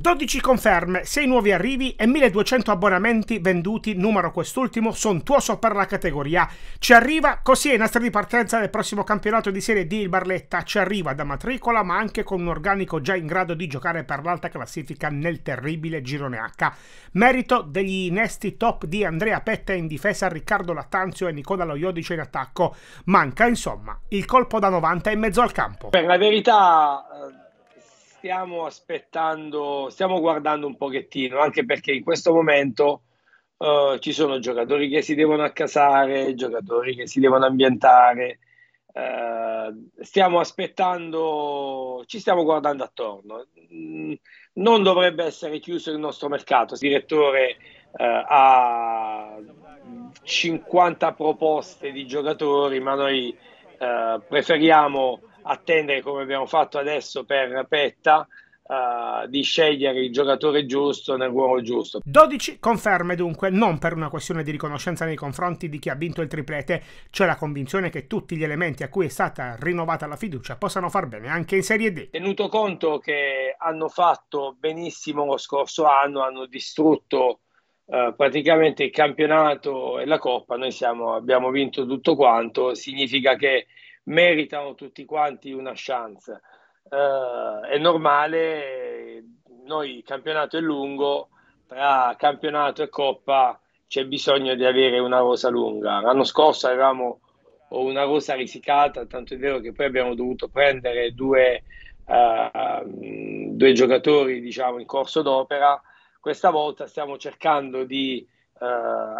12 conferme, 6 nuovi arrivi e 1200 abbonamenti venduti, numero quest'ultimo sontuoso per la categoria. Ci arriva così ai nastri di partenza del prossimo campionato di Serie D il Barletta, ci arriva da matricola ma anche con un organico già in grado di giocare per l'alta classifica nel terribile girone H. Merito degli innesti top di Andrea Petta in difesa, Riccardo Lattanzio e Nicola Loiodice in attacco. Manca insomma il colpo da 90 in mezzo al campo. Per la verità eh, stiamo aspettando, stiamo guardando un pochettino, anche perché in questo momento uh, ci sono giocatori che si devono accasare, giocatori che si devono ambientare. Uh, stiamo aspettando, ci stiamo guardando attorno. Mm, non dovrebbe essere chiuso il nostro mercato. Il direttore uh, ha 50 proposte di giocatori, ma noi preferiamo attendere come abbiamo fatto adesso per Petta Uh, di scegliere il giocatore giusto nel ruolo giusto. 12 conferme dunque, non per una questione di riconoscenza nei confronti di chi ha vinto il triplete, c'è cioè la convinzione che tutti gli elementi a cui è stata rinnovata la fiducia possano far bene anche in Serie D. Tenuto conto che hanno fatto benissimo lo scorso anno, hanno distrutto uh, praticamente il campionato e la coppa, noi siamo, abbiamo vinto tutto quanto, significa che meritano tutti quanti una chance. Uh, è normale, noi il campionato è lungo, tra campionato e coppa c'è bisogno di avere una rosa lunga. L'anno scorso avevamo una rosa risicata, tanto è vero che poi abbiamo dovuto prendere due, uh, due giocatori diciamo, in corso d'opera. Questa volta stiamo cercando di uh,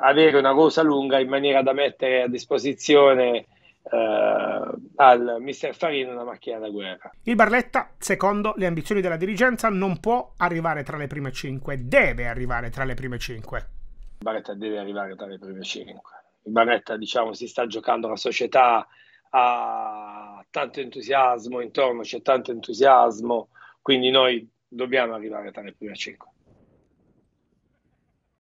avere una rosa lunga in maniera da mettere a disposizione Uh, al mister Farina una macchina da guerra. Il Barletta, secondo le ambizioni della dirigenza, non può arrivare tra le prime 5, deve arrivare tra le prime 5. Il Barletta deve arrivare tra le prime 5. Il Barletta, diciamo, si sta giocando la società ha tanto entusiasmo intorno, c'è tanto entusiasmo, quindi noi dobbiamo arrivare tra le prime 5.